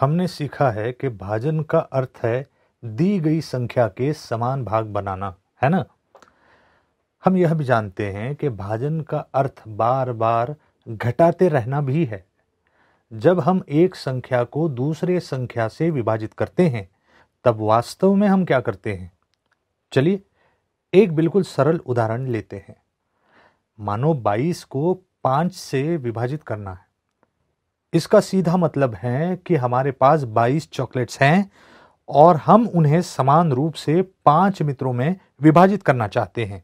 हमने सीखा है कि भाजन का अर्थ है दी गई संख्या के समान भाग बनाना है ना हम यह भी जानते हैं कि भाजन का अर्थ बार बार घटाते रहना भी है जब हम एक संख्या को दूसरे संख्या से विभाजित करते हैं तब वास्तव में हम क्या करते हैं चलिए एक बिल्कुल सरल उदाहरण लेते हैं मानो 22 को 5 से विभाजित करना है इसका सीधा मतलब है कि हमारे पास 22 चॉकलेट्स हैं और हम उन्हें समान रूप से पांच मित्रों में विभाजित करना चाहते हैं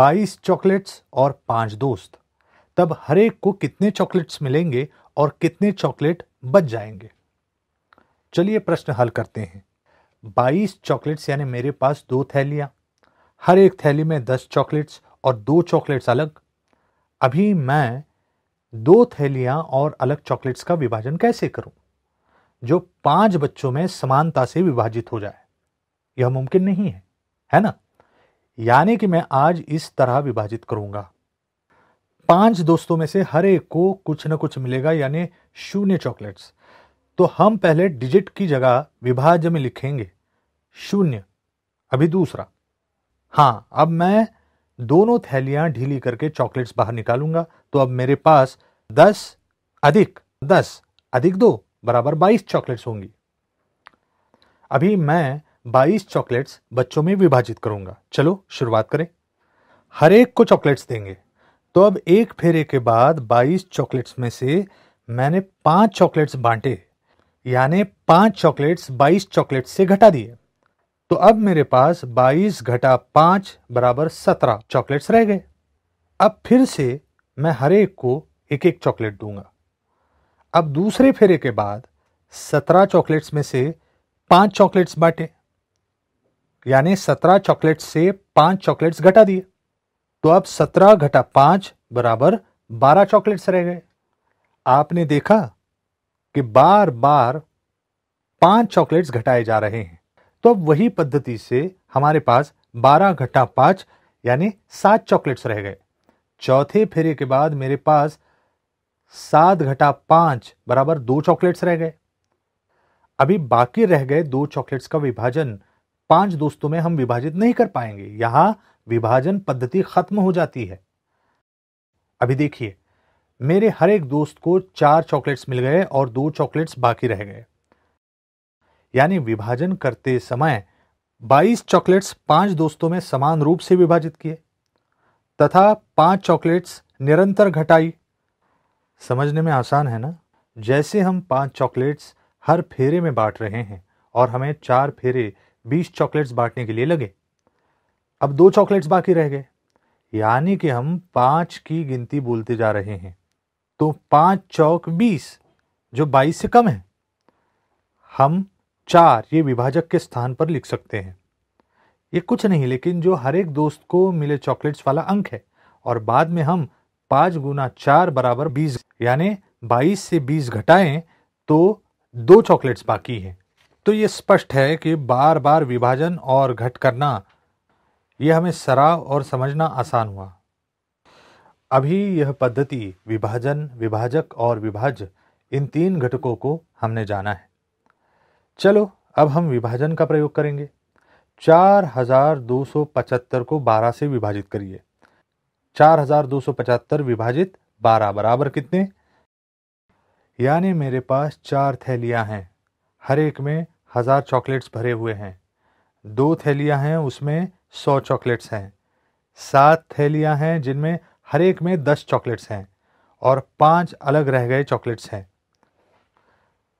22 चॉकलेट्स और पांच दोस्त तब हरेक को कितने चॉकलेट्स मिलेंगे और कितने चॉकलेट बच जाएंगे चलिए प्रश्न हल करते हैं 22 चॉकलेट्स यानी मेरे पास दो थैलियां हर एक थैली में 10 चॉकलेट्स और दो चॉकलेट्स अलग अभी मैं दो थैलियां और अलग चॉकलेट्स का विभाजन कैसे करूं जो पांच बच्चों में समानता से विभाजित हो जाए यह मुमकिन नहीं है है ना यानी कि मैं आज इस तरह विभाजित करूंगा पांच दोस्तों में से हर एक को कुछ ना कुछ मिलेगा यानी शून्य चॉकलेट्स तो हम पहले डिजिट की जगह विभाज्य में लिखेंगे शून्य अभी दूसरा हाँ अब मैं दोनों थैलियां ढीली करके चॉकलेट्स बाहर निकालूंगा तो अब मेरे पास दस अधिक दस अधिक दो बराबर बाईस चॉकलेट्स होंगी अभी मैं बाईस चॉकलेट्स बच्चों में विभाजित करूंगा चलो शुरुआत करें हर एक को चॉकलेट्स देंगे तो अब एक फेरे के बाद बाईस चॉकलेट्स में से मैंने पांच चॉकलेट्स बांटे यानी पांच चॉकलेट्स बाईस चॉकलेट्स से घटा दिए तो अब मेरे पास बाईस घटा पांच बराबर सत्रह चॉकलेट्स रह गए अब फिर से मैं हर एक को एक एक चॉकलेट दूंगा अब दूसरे फेरे के बाद सत्रह चॉकलेट्स में से पांच चॉकलेट्स बांटे यानी सत्रह चॉकलेट्स से पांच चॉकलेट्स घटा दिए तो अब सत्रह घटा पांच बराबर बारह चॉकलेट्स रह गए आपने देखा कि बार बार पांच चॉकलेट्स घटाए जा रहे हैं तो अब वही पद्धति से हमारे पास बारह घटा पांच यानी सात चॉकलेट्स रह गए चौथे फेरे के बाद मेरे पास सात घटा पांच बराबर दो चॉकलेट्स रह गए अभी बाकी रह गए दो चॉकलेट्स का विभाजन पांच दोस्तों में हम विभाजित नहीं कर पाएंगे यहां विभाजन पद्धति खत्म हो जाती है अभी देखिए मेरे हर एक दोस्त को चार चॉकलेट्स मिल गए और दो चॉकलेट्स बाकी रह गए यानी विभाजन करते समय 22 चॉकलेट्स पांच दोस्तों में समान रूप से विभाजित किए तथा पांच चॉकलेट्स निरंतर घटाई समझने में आसान है ना जैसे हम पांच चॉकलेट्स हर फेरे में बांट रहे हैं और हमें चार फेरे बीस चॉकलेट्स बांटने के लिए लगे अब दो चॉकलेट्स बाकी रह गए यानी कि हम पांच की गिनती बोलते जा रहे हैं तो पाँच चौक बीस जो बाईस से कम है हम चार ये विभाजक के स्थान पर लिख सकते हैं ये कुछ नहीं लेकिन जो हर एक दोस्त को मिले चॉकलेट्स वाला अंक है और बाद में हम पाँच गुना चार बराबर बीस यानी बाईस से बीस घटाएं तो दो चॉकलेट्स बाकी हैं तो ये स्पष्ट है कि बार बार विभाजन और घट करना ये हमें सराव और समझना आसान हुआ अभी यह पद्धति विभाजन विभाजक और विभाज्य इन तीन घटकों को हमने जाना है चलो अब हम विभाजन का प्रयोग करेंगे चार हजार दो सौ पचहत्तर को बारह से विभाजित करिए चार हजार दो सौ पचहत्तर विभाजित बारह बराबर कितने यानी मेरे पास चार थैलियां हैं हर एक में हज़ार चॉकलेट्स भरे हुए हैं दो थैलियां हैं उसमें सौ चॉकलेट्स हैं सात थैलियां हैं जिनमें हर एक में दस चॉकलेट्स हैं और पांच अलग रह गए चॉकलेट्स हैं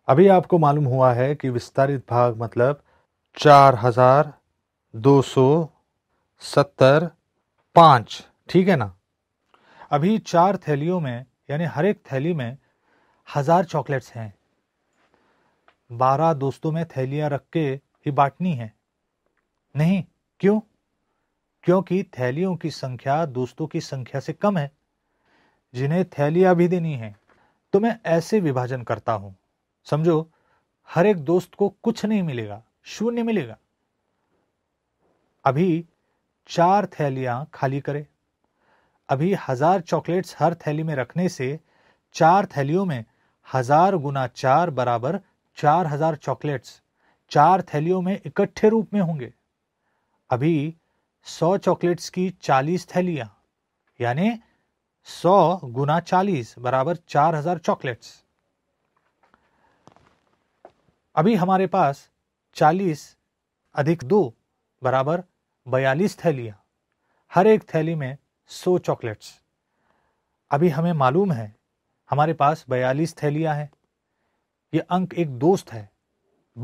अभी आपको मालूम हुआ है कि विस्तारित भाग मतलब चार हजार दो सौ सत्तर पाँच ठीक है ना अभी चार थैलियों में यानी हर एक थैली में हज़ार चॉकलेट्स हैं बारह दोस्तों में थैलियाँ रख के ही बांटनी है नहीं क्यों क्योंकि थैलियों की संख्या दोस्तों की संख्या से कम है जिन्हें थैलियाँ भी देनी है तो मैं ऐसे विभाजन करता हूँ समझो हर एक दोस्त को कुछ नहीं मिलेगा शून्य मिलेगा अभी चार थैलियां खाली करें अभी हजार चॉकलेट्स हर थैली में रखने से चार थैलियों में हजार गुना चार बराबर चार हजार चॉकलेट्स चार थैलियों में इकट्ठे रूप में होंगे अभी सौ चॉकलेट्स की चालीस थैलियां यानी सौ गुना चालीस बराबर चार हजार चॉकलेट्स अभी हमारे पास चालीस अधिक दो बराबर बयालीस थैलियाँ हर एक थैली में सौ चॉकलेट्स अभी हमें मालूम है हमारे पास बयालीस थैलियाँ हैं ये अंक एक दोस्त है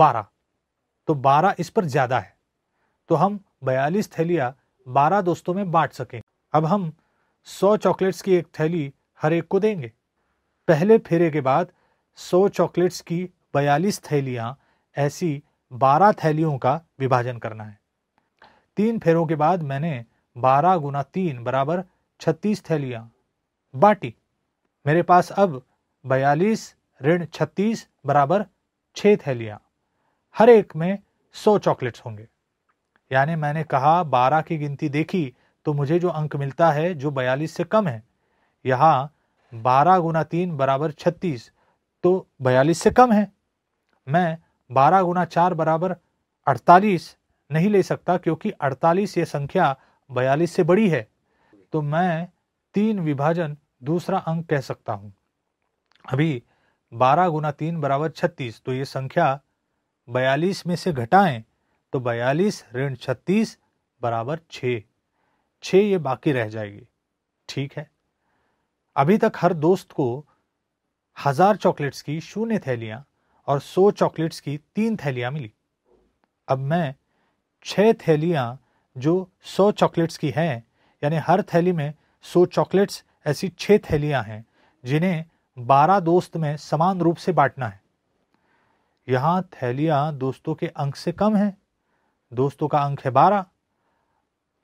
बारह तो बारह इस पर ज़्यादा है तो हम बयालीस थैलियाँ बारह दोस्तों में बांट सकें अब हम सौ चॉकलेट्स की एक थैली हर एक को देंगे पहले फेरे के बाद सौ चॉकलेट्स की बयालीस थैलियाँ ऐसी बारह थैलियों का विभाजन करना है तीन फेरों के बाद मैंने बारह गुना तीन बराबर छत्तीस थैलियां बाटी मेरे पास अब बयालीस ऋण छत्तीस बराबर छ थैलियां हर एक में सौ चॉकलेट्स होंगे यानी मैंने कहा बारह की गिनती देखी तो मुझे जो अंक मिलता है जो बयालीस से कम है यहाँ बारह गुना तीन बराबर छत्तीस तो बयालीस से कम है मैं बारह गुना चार बराबर अड़तालीस नहीं ले सकता क्योंकि 48 ये संख्या 42 से बड़ी है तो मैं तीन विभाजन दूसरा अंक कह सकता हूं अभी 12 गुना तीन बराबर छत्तीस तो ये संख्या 42 में से घटाएं तो 42 ऋण छत्तीस बराबर छ छः ये बाकी रह जाएगी ठीक है अभी तक हर दोस्त को हजार चॉकलेट्स की शून्य थैलियां और सौ चॉकलेट्स की तीन थैलियां मिली अब मैं छः थैलियाँ जो सौ चॉकलेट्स की हैं यानी हर थैली में सौ चॉकलेट्स ऐसी छः थैलियाँ हैं जिन्हें बारह दोस्त में समान रूप से बांटना है यहाँ थैलियाँ दोस्तों के अंक से कम हैं दोस्तों का अंक है बारह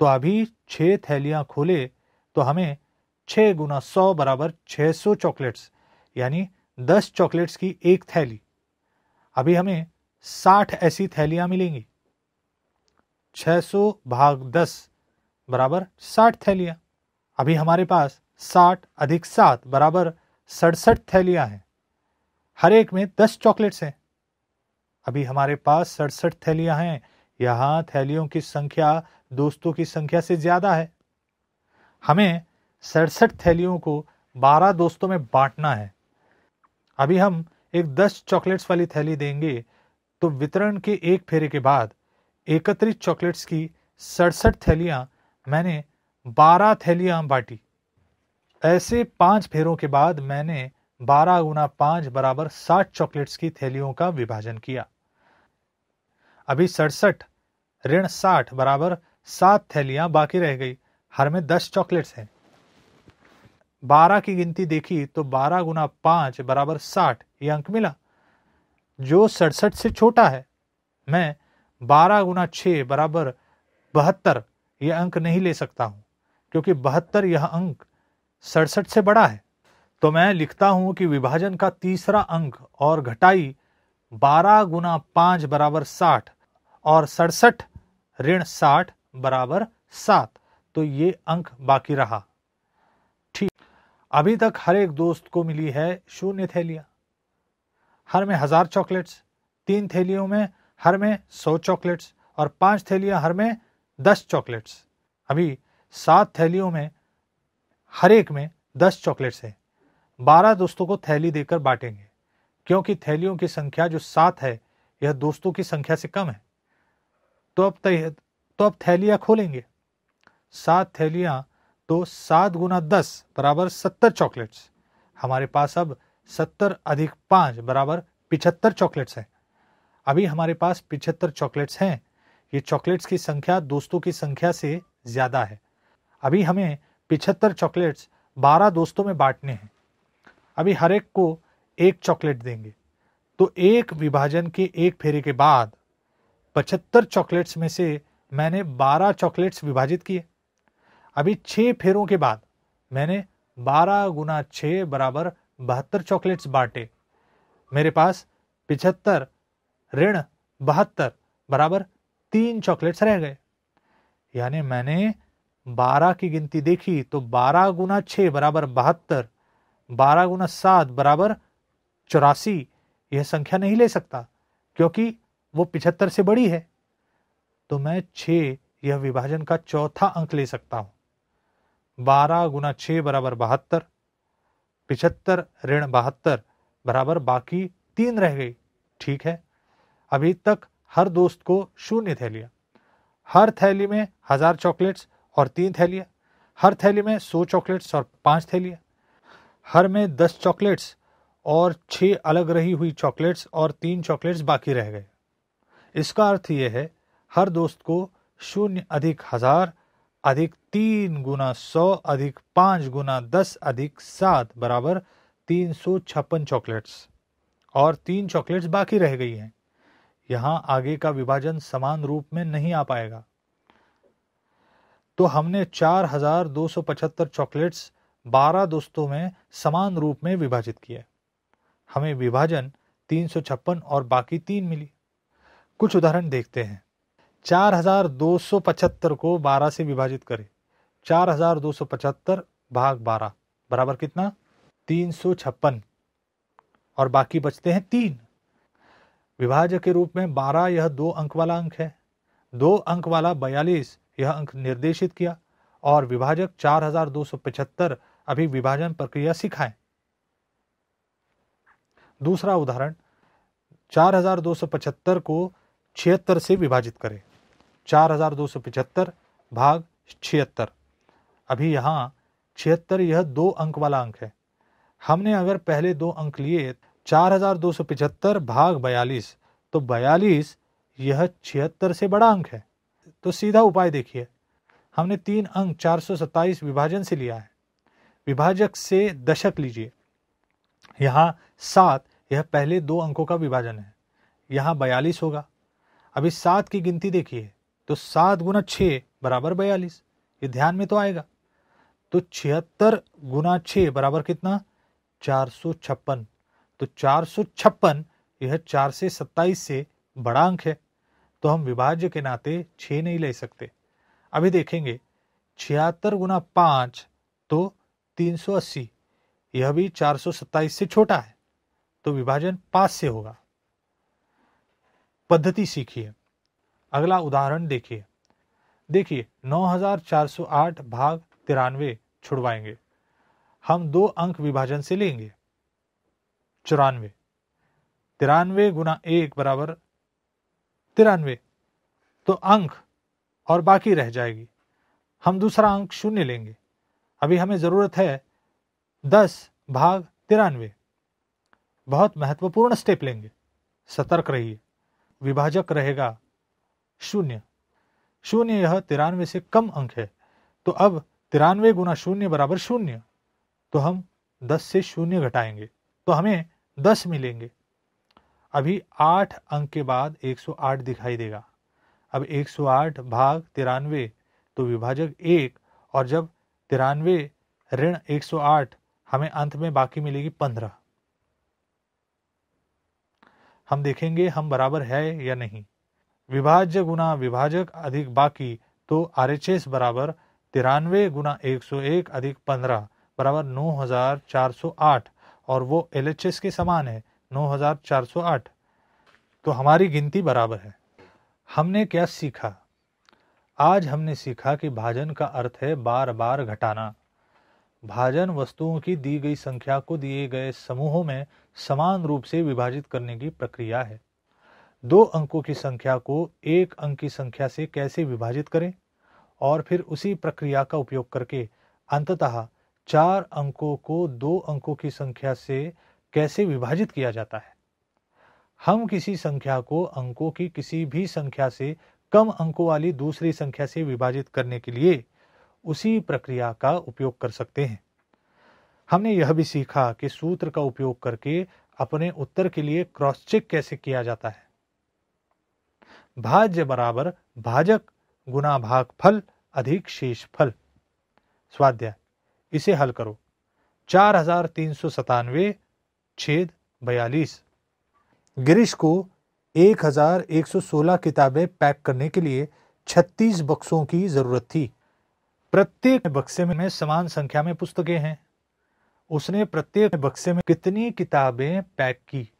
तो अभी छः थैलियाँ खोले तो हमें छः गुना सौ बराबर छः सौ चॉकलेट्स यानी दस चॉकलेट्स की एक थैली अभी हमें साठ ऐसी थैलियाँ मिलेंगी 600 भाग 10 बराबर 60 थैलियाँ अभी हमारे पास 60 अधिक सात बराबर सड़सठ थैलियाँ हैं हर एक में 10 चॉकलेट्स हैं अभी हमारे पास सड़सठ थैलियाँ हैं यहाँ थैलियों की संख्या दोस्तों की संख्या से ज़्यादा है हमें सड़सठ थैलियों को 12 दोस्तों में बांटना है अभी हम एक 10 चॉकलेट्स वाली थैली देंगे तो वितरण के एक फेरे के बाद एकत्रित चॉकलेट्स की सड़सठ थैलियाँ मैंने बारह थैलियाँ बांटी ऐसे पांच फेरों के बाद मैंने बारह गुना पाँच बराबर साठ चॉकलेट्स की थैलियों का विभाजन किया अभी सड़सठ ऋण साठ बराबर सात थैलियां बाकी रह गई हर में दस चॉकलेट्स हैं बारह की गिनती देखी तो बारह गुना पाँच बराबर साठ ये अंक मिला जो सड़सठ से छोटा है मैं बारह गुना छ बराबर बहत्तर यह अंक नहीं ले सकता हूं क्योंकि बहत्तर यह अंक सड़सठ से बड़ा है तो मैं लिखता हूं कि विभाजन का तीसरा अंक और घटाई बारह गुना पांच बराबर साठ और सड़सठ ऋण साठ बराबर सात तो ये अंक बाकी रहा ठीक अभी तक हर एक दोस्त को मिली है शून्य थैलिया हर में हज़ार चॉकलेट्स तीन थैलियों में हर में सौ चॉकलेट्स और पांच थैलियां हर में दस चॉकलेट्स अभी सात थैलियों में हर एक में दस चॉकलेट्स हैं बारह दोस्तों को थैली देकर बांटेंगे क्योंकि थैलियों की संख्या जो सात है यह दोस्तों की संख्या से कम है तो अब तो अब थैलियां खोलेंगे सात थैलियां तो सात गुना दस बराबर सत्तर चॉकलेट्स हमारे पास अब सत्तर अधिक पाँच बराबर पिछहत्तर चॉकलेट्स हैं अभी हमारे पास पिछहत्तर चॉकलेट्स हैं ये चॉकलेट्स की संख्या दोस्तों की संख्या से ज़्यादा है अभी हमें पिछहत्तर चॉकलेट्स बारह दोस्तों में बांटने हैं अभी हर एक को एक चॉकलेट देंगे तो एक विभाजन के एक फेरे के बाद पचहत्तर चॉकलेट्स में से मैंने बारह चॉकलेट्स विभाजित किए अभी छः फेरों के बाद मैंने बारह गुना छः बराबर बहत्तर चॉकलेट्स बांटे मेरे पास पिछहत्तर ऋण बहत्तर बराबर तीन चॉकलेट्स रह गए यानी मैंने बारह की गिनती देखी तो बारह गुना छ बराबर बहत्तर बारह गुना सात बराबर चौरासी यह संख्या नहीं ले सकता क्योंकि वो पिछहत्तर से बड़ी है तो मैं छ यह विभाजन का चौथा अंक ले सकता हूं बारह गुना छ बराबर बहत्तर पिछहत्तर ऋण बहत्तर बराबर बाकी तीन रह गई ठीक है अभी तक हर दोस्त को शून्य थैलियाँ हर थैली में हज़ार चॉकलेट्स और तीन थैलियाँ हर थैली में सौ चॉकलेट्स और पाँच थैलियाँ हर में दस चॉकलेट्स और छः अलग रही हुई चॉकलेट्स और तीन चॉकलेट्स बाकी रह गए इसका अर्थ ये है हर दोस्त को शून्य अधिक हज़ार अधिक तीन गुना सौ अधिक पाँच गुना दस अधिक सात बराबर तीन सौ छप्पन चॉकलेट्स और तीन चॉकलेट्स बाकी रह गई हैं यहां आगे का विभाजन समान रूप में नहीं आ पाएगा तो हमने 4,275 चॉकलेट्स 12 दोस्तों में समान रूप में विभाजित किए हमें विभाजन तीन और बाकी तीन मिली कुछ उदाहरण देखते हैं 4,275 को 12 से विभाजित करें 4,275 भाग 12 बराबर कितना तीन और बाकी बचते हैं तीन विभाजक के रूप में बारह यह दो अंक वाला अंक है दो अंक वाला बयालीस यह अंक निर्देशित किया और विभाजक चार हजार दो सौ पचहत्तर अभी विभाजन प्रक्रिया सिखाए दूसरा उदाहरण चार हजार दो सौ पचहत्तर को छिहत्तर से विभाजित करें पचहत्तर भाग छिहत्तर अभी यहाँ छिहत्तर यह दो अंक वाला अंक है हमने अगर पहले दो अंक लिए चार भाग बयालीस तो बयालीस यह छिहत्तर से बड़ा अंक है तो सीधा उपाय देखिए हमने तीन अंक चार विभाजन से लिया है विभाजक से दशक लीजिए यहाँ सात यह पहले दो अंकों का विभाजन है यहाँ बयालीस होगा अभी सात की गिनती देखिए तो सात गुना छ बराबर बयालीस ये ध्यान में तो आएगा तो छिहत्तर गुना छ बराबर कितना चार सौ छप्पन तो चार यह चार से सत्ताईस से बड़ा अंक है तो हम विभाज्य के नाते छ नहीं ले सकते अभी देखेंगे छिहत्तर गुना पांच तो तीन सौ अस्सी यह भी चार सौ सत्ताईस से छोटा है तो विभाजन पांच से होगा पद्धति सीखिए अगला उदाहरण देखिए देखिए 9408 भाग तिरानवे छुड़वाएंगे हम दो अंक विभाजन से लेंगे चौरानवे तिरानवे गुना एक बराबर तिरानवे तो अंक और बाकी रह जाएगी हम दूसरा अंक शून्य लेंगे अभी हमें ज़रूरत है दस भाग तिरानवे बहुत महत्वपूर्ण स्टेप लेंगे सतर्क रहिए विभाजक रहेगा शून्य शून्य यह तिरानवे से कम अंक है तो अब तिरानवे गुना शून्य बराबर शून्य तो हम दस से शून्य घटाएंगे तो हमें दस मिलेंगे अभी आठ अंक के बाद 108 दिखाई देगा अब 108 भाग तिरानवे तो विभाजक एक और जब तिरानवे ऋण 108 हमें अंत में बाकी मिलेगी पंद्रह हम देखेंगे हम बराबर है या नहीं विभाज्य गुना विभाजक अधिक बाकी तो आर एच एस बराबर तिरानवे गुना एक सौ एक अधिक पंद्रह बराबर नौ हजार चार सौ आठ और वो एल के समान है 9408 तो हमारी गिनती बराबर है हमने क्या सीखा आज हमने सीखा कि भाजन का अर्थ है बार बार घटाना भाजन वस्तुओं की दी गई संख्या को दिए गए समूहों में समान रूप से विभाजित करने की प्रक्रिया है दो अंकों की संख्या को एक अंक की संख्या से कैसे विभाजित करें और फिर उसी प्रक्रिया का उपयोग करके अंततः चार अंकों को दो अंकों की संख्या से कैसे विभाजित किया जाता है हम किसी संख्या को अंकों की किसी भी संख्या से कम अंकों वाली दूसरी संख्या से विभाजित करने के लिए उसी प्रक्रिया का उपयोग कर सकते हैं हमने यह भी सीखा कि सूत्र का उपयोग करके अपने उत्तर के लिए क्रॉस चेक कैसे किया जाता है भाज्य बराबर भाजक गुना भाग फल अधिक शेष फल स्वाध्याय इसे हल करो चार हजार तीन सौ सतानवे छेद बयालीस गिरीश को एक हजार एक सौ सोलह किताबें पैक करने के लिए छत्तीस बक्सों की जरूरत थी प्रत्येक बक्से में समान संख्या में पुस्तकें हैं उसने प्रत्येक बक्से में कितनी किताबें पैक की